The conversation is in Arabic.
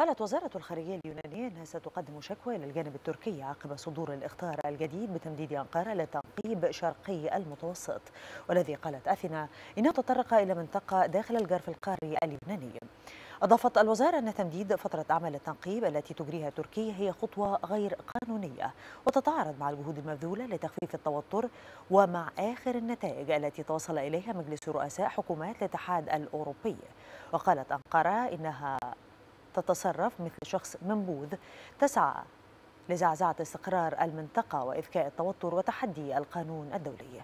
قالت وزارة الخارجية اليونانية أنها ستقدم شكوى إلى الجانب التركي عقب صدور الإخطار الجديد بتمديد أنقرة لتنقيب شرقي المتوسط والذي قالت أثينا إنه تطرق إلى منطقة داخل الجرف القاري اليوناني أضافت الوزارة أن تمديد فترة عمل التنقيب التي تجريها تركيا هي خطوة غير قانونية وتتعارض مع الجهود المبذولة لتخفيف التوتر ومع آخر النتائج التي توصل إليها مجلس رؤساء حكومات الاتحاد الأوروبي وقالت أنقرة إنها تتصرف مثل شخص منبوذ تسعى لزعزعة استقرار المنطقة وإذكاء التوتر وتحدي القانون الدولي